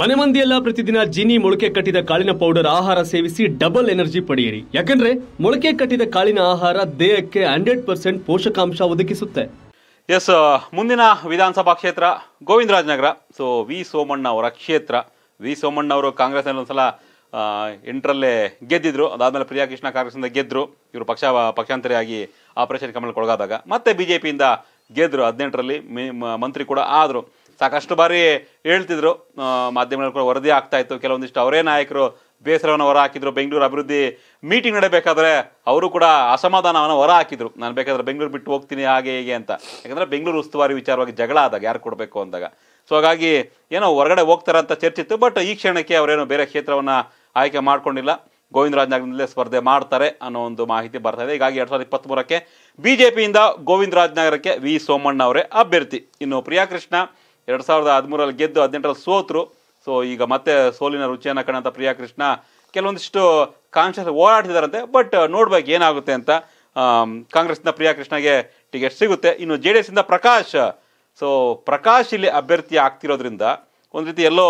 ಮನೆ ಮಂದಿಯೆಲ್ಲ ಪ್ರತಿದಿನ ಜಿನಿ ಮೊಳಕೆ ಕಟ್ಟಿದ ಕಾಳಿನ ಪೌಡರ್ ಆಹಾರ ಸೇವಿಸಿ ಡಬಲ್ ಎನರ್ಜಿ ಪಡೆಯಿರಿ ಯಾಕಂದ್ರೆ ಮೊಳಕೆ ಕಟ್ಟಿದ ಕಾಳಿನ ಆಹಾರ ದೇಹಕ್ಕೆ ಹಂಡ್ರೆಡ್ ಪರ್ಸೆಂಟ್ ಪೋಷಕಾಂಶ ಒದಗಿಸುತ್ತೆ ಎಸ್ ಮುಂದಿನ ವಿಧಾನಸಭಾ ಕ್ಷೇತ್ರ ಗೋವಿಂದರಾಜನಗರ ಸೊ ವಿ ಸೋಮಣ್ಣ ಅವರ ಕ್ಷೇತ್ರ ವಿ ಸೋಮಣ್ಣ ಅವರು ಕಾಂಗ್ರೆಸ್ ಒಂದ್ಸಲ ಎಂಟರಲ್ಲೇ ಗೆದ್ದಿದ್ರು ಅದಾದಮೇಲೆ ಪ್ರಿಯಾ ಕೃಷ್ಣ ಕಾಂಗ್ರೆಸ್ನಿಂದ ಗೆದ್ದರು ಇವರು ಪಕ್ಷ ಪಕ್ಷಾಂತರಿಯಾಗಿ ಆಪರೇಷನ್ ಕಮ್ಮಿ ಒಳಗಾದಾಗ ಮತ್ತೆ ಬಿ ಜೆ ಪಿಯಿಂದ ಗೆದ್ದರು ಹದಿನೆಂಟರಲ್ಲಿ ಮಂತ್ರಿ ಕೂಡ ಆದರು ಸಾಕಷ್ಟು ಬಾರಿ ಹೇಳ್ತಿದ್ರು ಮಾಧ್ಯಮಗಳು ಕೂಡ ವರದಿ ಆಗ್ತಾ ಇತ್ತು ಕೆಲವೊಂದಿಷ್ಟು ಅವರೇ ನಾಯಕರು ಬೇಸರವನ್ನು ಹೊರ ಹಾಕಿದ್ರು ಬೆಂಗಳೂರು ಅಭಿವೃದ್ಧಿ ಮೀಟಿಂಗ್ ನಡೆಬೇಕಾದ್ರೆ ಅವರು ಕೂಡ ಅಸಮಾಧಾನವನ್ನು ಹೊರ ಹಾಕಿದ್ರು ನಾನು ಬೇಕಾದ್ರೆ ಬೆಂಗಳೂರು ಬಿಟ್ಟು ಹೋಗ್ತೀನಿ ಹಾಗೆ ಹೀಗೆ ಅಂತ ಯಾಕಂದ್ರೆ ಬೆಂಗಳೂರು ಉಸ್ತುವಾರಿ ವಿಚಾರವಾಗಿ ಜಗಳ ಆದಾಗ ಯಾರು ಕೊಡಬೇಕು ಅಂದಾಗ ಸೊ ಹಾಗಾಗಿ ಏನೋ ಹೊರಗಡೆ ಹೋಗ್ತಾರೆ ಅಂತ ಚರ್ಚಿತ್ತು ಬಟ್ ಈ ಕ್ಷಣಕ್ಕೆ ಅವರೇನೋ ಬೇರೆ ಕ್ಷೇತ್ರವನ್ನು ಆಯ್ಕೆ ಮಾಡ್ಕೊಂಡಿಲ್ಲ ಮಾಡಿಕೊಂಡಿಲ್ಲ ಗೋವಿಂದರಾಜನಗರದಲ್ಲೇ ಸ್ಪರ್ಧೆ ಮಾಡ್ತಾರೆ ಅನ್ನೋ ಒಂದು ಮಾಹಿತಿ ಬರ್ತಾ ಇದೆ ಹೀಗಾಗಿ ಎರಡು ಸಾವಿರದ ಇಪ್ಪತ್ತ್ಮೂರಕ್ಕೆ ಬಿಜೆಪಿಯಿಂದ ಗೋವಿಂದರಾಜನಗರಕ್ಕೆ ವಿ ಸೋಮಣ್ಣ ಅವರೇ ಅಭ್ಯರ್ಥಿ ಇನ್ನು ಪ್ರಿಯಾಕೃಷ್ಣ ಎರಡು ಸಾವಿರದ ಹದಿಮೂರಲ್ಲಿ ಗೆದ್ದು ಹದಿನೆಂಟರಲ್ಲಿ ಸೋತರು ಸೊ ಈಗ ಮತ್ತೆ ಸೋಲಿನ ರುಚಿಯನ್ನು ಕಾಣಂಥ ಪ್ರಿಯಾ ಕೃಷ್ಣ ಕೆಲವೊಂದಿಷ್ಟು ಕಾನ್ಷಿಯಸ್ ಓಡಾಡ್ತಿದ್ದಾರಂತೆ ಬಟ್ ನೋಡ್ಬೇಕು ಏನಾಗುತ್ತೆ ಅಂತ ಕಾಂಗ್ರೆಸ್ನ ಪ್ರಿಯಾ ಕೃಷ್ಣಗೆ ಟಿಕೆಟ್ ಸಿಗುತ್ತೆ ಇನ್ನು ಜೆ ಡಿ ಎಸ್ಸಿಂದ ಪ್ರಕಾಶ್ ಸೊ ಪ್ರಕಾಶ್ ಇಲ್ಲಿ ಅಭ್ಯರ್ಥಿ ಆಗ್ತಿರೋದ್ರಿಂದ ಒಂದು ರೀತಿ ಎಲ್ಲೋ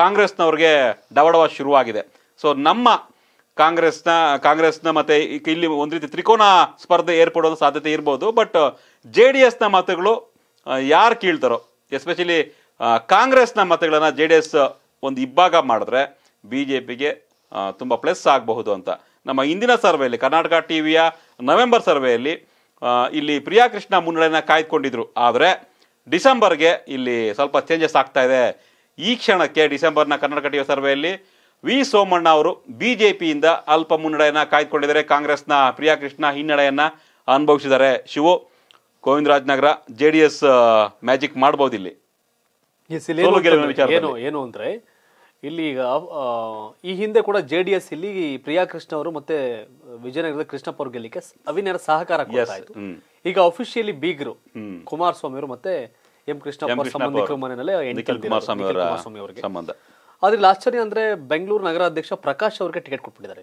ಕಾಂಗ್ರೆಸ್ನವ್ರಿಗೆ ಡವಡವ ಶುರುವಾಗಿದೆ ಸೊ ನಮ್ಮ ಕಾಂಗ್ರೆಸ್ನ ಕಾಂಗ್ರೆಸ್ನ ಮತ್ತು ಇಲ್ಲಿ ಒಂದು ರೀತಿ ತ್ರಿಕೋನ ಸ್ಪರ್ಧೆ ಏರ್ಪಡೋದು ಸಾಧ್ಯತೆ ಇರ್ಬೋದು ಬಟ್ ಜೆ ಡಿ ಎಸ್ನ ಮಾತುಗಳು ಯಾರು ಕೀಳ್ತಾರೋ ಎಸ್ಪೆಷಲಿ ಕಾಂಗ್ರೆಸ್ನ ಮತಗಳನ್ನು ಜೆ ಡಿ ಎಸ್ ಒಂದು ಇಬ್ಬಾಗ ಮಾಡಿದ್ರೆ ಬಿ ಜೆ ಪಿಗೆ ತುಂಬ ಪ್ಲಸ್ ಆಗಬಹುದು ಅಂತ ನಮ್ಮ ಇಂದಿನ ಸರ್ವೆಯಲ್ಲಿ ಕರ್ನಾಟಕ ಟಿ ವಿಯ ನವೆಂಬರ್ ಸರ್ವೆಯಲ್ಲಿ ಇಲ್ಲಿ ಪ್ರಿಯಾಕೃಷ್ಣ ಮುನ್ನಡೆಯನ್ನು ಕಾಯ್ದುಕೊಂಡಿದ್ರು ಆದರೆ ಡಿಸೆಂಬರ್ಗೆ ಇಲ್ಲಿ ಸ್ವಲ್ಪ ಚೇಂಜಸ್ ಆಗ್ತಾ ಇದೆ ಈ ಕ್ಷಣಕ್ಕೆ ಡಿಸೆಂಬರ್ನ ಕರ್ನಾಟಕ ಟಿ ವಿ ಸರ್ವೆಯಲ್ಲಿ ವಿ ಸೋಮಣ್ಣ ಅವರು ಬಿ ಜೆ ಪಿಯಿಂದ ಅಲ್ಪ ಮುನ್ನಡೆಯನ್ನು ಕಾಯ್ದುಕೊಂಡಿದ್ದಾರೆ ಕಾಂಗ್ರೆಸ್ನ ಪ್ರಿಯಾಕೃಷ್ಣ ಹಿನ್ನಡೆಯನ್ನು ಅನುಭವಿಸಿದ್ದಾರೆ Shivu Govindarajanagar J D S magic ಮಾಡ್ಬೋದು ಇಲ್ಲಿ ಏನು ಏನು ಅಂದರೆ ಇಲ್ಲಿ ಈಗ ಈ ಹಿಂದೆ ಕೂಡ ಜೆ ಡಿ ಎಸ್ ಇಲ್ಲಿ ಪ್ರಿಯಾ ಕೃಷ್ಣ ಅವರು ಮತ್ತೆ ವಿಜಯನಗರದ ಕೃಷ್ಣಪ್ಪ ಅವ್ರಿಗೆ ಗೆಲ್ಲಿಕ್ಕೆ ಅವಿನೇರ ಸಹಕಾರ ಕೊಡ್ತಾಯಿತು ಈಗ ಅಫಿಷಿಯಲಿ ಬೀಗರು ಕುಮಾರಸ್ವಾಮಿ ಅವರು ಮತ್ತೆ ಎಂ ಕೃಷ್ಣಪ್ಪ ಸಂಬಂಧಿಕರ ಮನೆಯಲ್ಲೇ ಸ್ವಾಮಿ ಸಂಬಂಧ ಆದ್ರೆ ಆಶ್ಚರ್ಯ ಅಂದ್ರೆ ಬೆಂಗಳೂರು ನಗರಾಧ್ಯಕ್ಷ ಪ್ರಕಾಶ್ ಅವ್ರಿಗೆ ಟಿಕೆಟ್ ಕೊಟ್ಬಿಟ್ಟಿದ್ದಾರೆ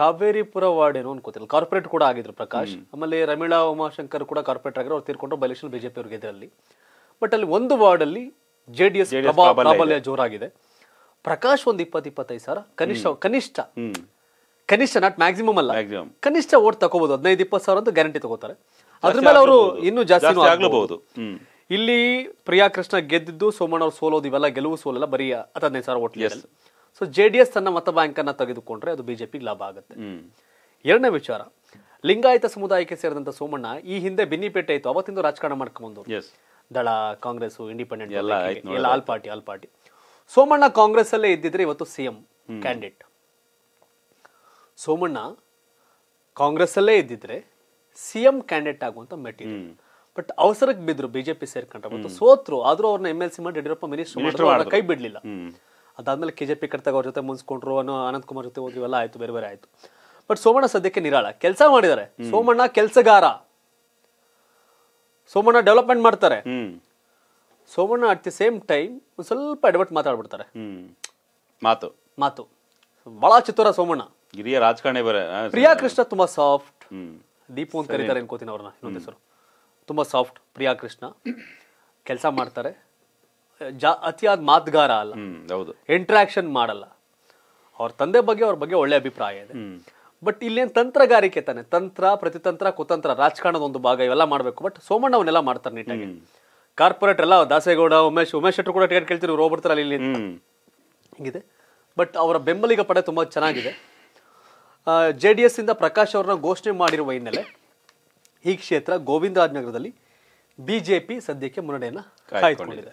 ಕಾವೇರಿಪುರ ವಾರ್ಡ್ ಏನೋ ಅನ್ಕೋತಿಲ್ಲ ಕಾರ್ಪೊರೇಟ್ ಕೂಡ ಆಗಿದ್ರು ಪ್ರಕಾಶ್ ಆಮೇಲೆ ರಮೀಳಾ ಉಮಾಶಂಕರ್ ಕೂಡ ಕಾರ್ಪೊರೇಟ್ ಆಗಿರೋ ಅವ್ರು ತೀರ್ಕೊಂಡು ಬೈ ಬಿಜೆಪಿ ಅವ್ರಿಗೆ ಅಲ್ಲಿ ಬಟ್ ಅಲ್ಲಿ ಒಂದು ವಾರ್ಡ್ ಅಲ್ಲಿ ಜೆ ಡಿ ಎಸ್ ಪ್ರಾಬಲ್ಯ ಜೋರಾಗಿದೆ ಪ್ರಕಾಶ್ ಒಂದು ಇಪ್ಪತ್ತು ಇಪ್ಪತ್ತೈದು ಸಾವಿರ ಕನಿಷ್ಠ ಕನಿಷ್ಠ ಕನಿಷ್ಠ ನಾಟ್ ಮ್ಯಾಕ್ಸಿಮಮ್ ಅಲ್ಲ ಕನಿಷ್ಠ ಓಟ್ ತಗೋಬಹುದು ಹದಿನೈದು ಇಪ್ಪತ್ತು ಸಾವಿರ ಅಂತ ಗ್ಯಾರಂಟಿ ತಗೋತಾರೆ ಅದ್ರ ಮೇಲೆ ಅವರು ಇನ್ನೂ ಜಾಸ್ತಿ ಇಲ್ಲಿ ಪ್ರಿಯಾ ಕೃಷ್ಣ ಗೆದ್ದಿದ್ದು ಸೋಮಣ್ಣ ಅವ್ರು ಸೋಲೋದು ಇವೆಲ್ಲ ಗೆಲುವು ಸೋಲಲ್ಲ ಬರೀ ಹದಿನೈದು ಸಾವಿರ ಓಟ್ಲಿ ಸೊ ಜೆ ಡಿ ಎಸ್ ತನ್ನ ಮತ ಬ್ಯಾಂಕನ್ನ ತೆಗೆದುಕೊಂಡ್ರೆ ಅದು ಬಿಜೆಪಿಗೆ ಲಾಭ ಆಗುತ್ತೆ ಎರಡನೇ ವಿಚಾರ ಲಿಂಗಾಯತ ಸಮುದಾಯಕ್ಕೆ ಸೇರಿದಂತ ಸೋಮಣ್ಣ ಈ ಹಿಂದೆ ಬೆನ್ನಿಪೇಟೆ ಇತ್ತು ಅವತ್ತಿಂದ ರಾಜಕಾರಣ ಮಾಡ್ಕೊಂಡ್ಬಂದು ದಳ ಕಾಂಗ್ರೆಸ್ ಇಂಡಿಪೆಂಡೆಂಟ್ ಎಲ್ಲ all party all party Somanna Congress ಅಲ್ಲೇ ಇದ್ದಿದ್ರೆ ಇವತ್ತು ಸಿಎಂ ಕ್ಯಾಂಡಿಡೇಟ್ ಸೋಮಣ್ಣ ಕಾಂಗ್ರೆಸ್ ಅಲ್ಲೇ ಇದ್ದಿದ್ರೆ ಸಿಎಂ ಕ್ಯಾಂಡಿಡೇಟ್ ಆಗುವಂತ ಮೆಟೀರಿಯಲ್ ಬಟ್ ಅವಸರಕ್ಕೆ ಬಿದ್ರು ಬಿಜೆಪಿ ಸೇರ್ಕೊಂಡ್ರೆ ಸೋತ್ರು ಆದ್ರೂ ಅವ್ರನ್ನ ಎಂ ಎಲ್ ಸಿ ಮಾಡಿ ಯಡಿಯೂರಪ್ಪ ಮಿನಿಸ್ಟರ್ ಕೈ ಬಿಡ್ಲಿಲ್ಲ ಅದಾದಮೇಲೆ ಕೆ ಜೆ ಪಿ ಕಟ್ತಾಗ ಅವ್ರ ಜೊತೆ ಮುನ್ಸ್ಕೊಂಡ್ರು ಅನ್ನೋ ಅನಂತ್ ಕುಮಾರ್ ಜೊತೆ ಹೋದ್ರು ಎಲ್ಲ ಆಯ್ತು ಬೇರೆ ಬೇರೆ ಆಯ್ತು ಬಟ್ ಸೋಮಣ್ಣ ಸದ್ಯಕ್ಕೆ ನಿರಾಳ ಕೆಲಸ ಮಾಡಿದ್ದಾರೆ ಸೋಮಣ್ಣ ಕೆಲಸಗಾರ ಸೋಮಣ್ಣ ಡೆವಲಪ್ಮೆಂಟ್ ಮಾಡ್ತಾರೆ Somanna at the same time ಒಂದು ಸ್ವಲ್ಪ ಎಡವಟ್ ಮಾತಾಡ್ಬಿಡ್ತಾರೆ ಮಾತು ಮಾತು ಬಹಳ ಚಿತ್ತೂರ ಸೋಮಣ್ಣ ಹಿರಿಯ ರಾಜಕಾರಣಿ ಬೇರೆ ಪ್ರಿಯಾ ಕೃಷ್ಣ ತುಂಬಾ ಸಾಫ್ಟ್ ದೀಪು ಅಂತ ಕರೀತಾರೆ ಅನ್ಕೋತೀನಿ ಅವ್ರನ್ನ ಇನ್ನೊಂದು ಹೆಸರು ತುಂಬಾ ಸಾಫ್ಟ್ ಪ್ರಿಯಾ ಕೃಷ್ಣ ಕೆಲಸ ಮಾಡ್ತಾರೆ ಅತಿಯಾದ ಮಾತುಗಾರ ಅಲ್ಲ ಹೌದು ಇಂಟ್ರಾಕ್ಷನ್ ಮಾಡಲ್ಲ ಅವ್ರ ತಂದೆ ಬಗ್ಗೆ ಅವ್ರ ಬಗ್ಗೆ ಒಳ್ಳೆ ಅಭಿಪ್ರಾಯ ಇದೆ ಬಟ್ ಇಲ್ಲೇನು ತಂತ್ರಗಾರಿಕೆ ತಾನೆ ತಂತ್ರ ಪ್ರತಿತಂತ್ರ ಕುತಂತ್ರ ರಾಜಕಾರಣದ ಒಂದು ಭಾಗ ಇವೆಲ್ಲ ಮಾಡಬೇಕು ಬಟ್ ಸೋಮಣ್ಣ ಅವನ್ನೆಲ್ಲ ಮಾಡ್ತಾರೆ ನೀಟಾಗಿ ಕಾರ್ಪೊರೇಟ್ ಎಲ್ಲ ದಾಸೇಗೌಡ ಉಮೇಶ್ ಉಮೇಶ್ ಶೆಟ್ಟರು ಕೂಡ ಟಿಕೆಟ್ ಕೇಳ್ತೀವಿ ಇವ್ರು ಹೋಗ್ಬಿಡ್ತಾರೆ ಇಲ್ಲಿ ಹಿಂಗಿದೆ ಬಟ್ ಅವರ ಬೆಂಬಲಿಗ ಪಡೆ ತುಂಬಾ ಚೆನ್ನಾಗಿದೆ ಜೆ ಡಿ ಎಸ್ ಇಂದ ಪ್ರಕಾಶ್ ಅವ್ರನ್ನ ಘೋಷಣೆ ಮಾಡಿರುವ ಹಿನ್ನೆಲೆ ಈ ಕ್ಷೇತ್ರ ಗೋವಿಂದರಾಜನಗರದಲ್ಲಿ ಬಿಜೆಪಿ ಸದ್ಯಕ್ಕೆ ಮುನ್ನಡೆಯನ್ನ ಕಾಯ್ದುಕೊಂಡಿದೆ